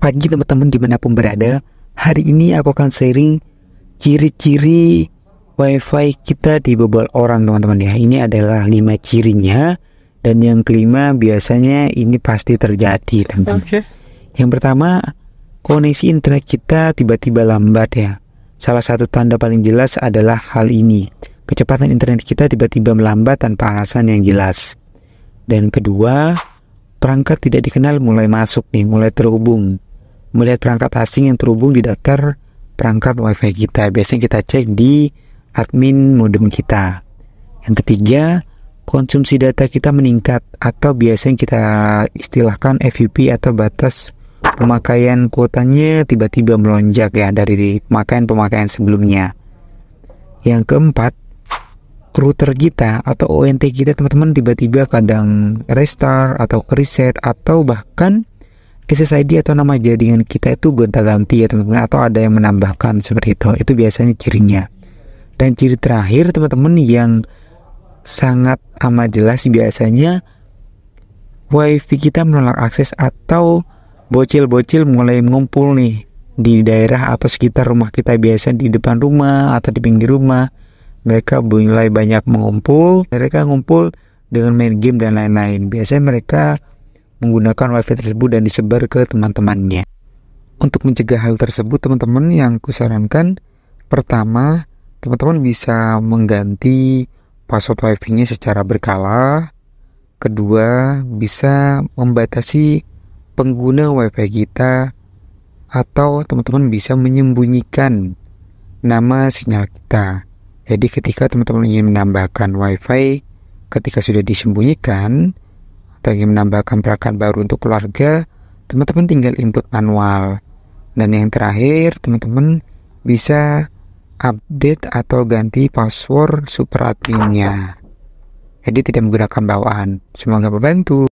pagi teman-teman dimanapun berada Hari ini aku akan sharing ciri-ciri wifi kita di bebal orang teman-teman ya Ini adalah lima cirinya Dan yang kelima biasanya ini pasti terjadi teman-teman okay. Yang pertama koneksi internet kita tiba-tiba lambat ya Salah satu tanda paling jelas adalah hal ini Kecepatan internet kita tiba-tiba melambat tanpa alasan yang jelas Dan kedua, perangkat tidak dikenal mulai masuk nih, mulai terhubung melihat perangkat asing yang terhubung di daftar perangkat WiFi kita. Biasanya kita cek di admin modem kita. Yang ketiga, konsumsi data kita meningkat atau biasanya kita istilahkan FUP atau batas pemakaian kuotanya tiba-tiba melonjak ya dari pemakaian-pemakaian sebelumnya. Yang keempat, router kita atau ONT kita teman-teman tiba-tiba kadang restart atau reset atau bahkan Cases ID atau nama jaringan kita itu gonta-ganti ya teman-teman atau ada yang menambahkan seperti itu. Itu biasanya cirinya. Dan ciri terakhir teman-teman yang sangat amat jelas biasanya wifi kita menolak akses atau bocil-bocil mulai mengumpul nih di daerah atau sekitar rumah kita biasa di depan rumah atau di pinggir rumah mereka mulai banyak mengumpul mereka ngumpul dengan main game dan lain-lain biasanya mereka menggunakan wifi tersebut dan disebar ke teman-temannya. Untuk mencegah hal tersebut, teman-teman yang kusarankan, pertama, teman-teman bisa mengganti password wifi-nya secara berkala. Kedua, bisa membatasi pengguna wifi kita atau teman-teman bisa menyembunyikan nama sinyal kita. Jadi ketika teman-teman ingin menambahkan wifi ketika sudah disembunyikan, atau menambahkan perakan baru untuk keluarga, teman-teman tinggal input manual. Dan yang terakhir, teman-teman bisa update atau ganti password super adminnya. Jadi tidak menggunakan bawaan. Semoga membantu.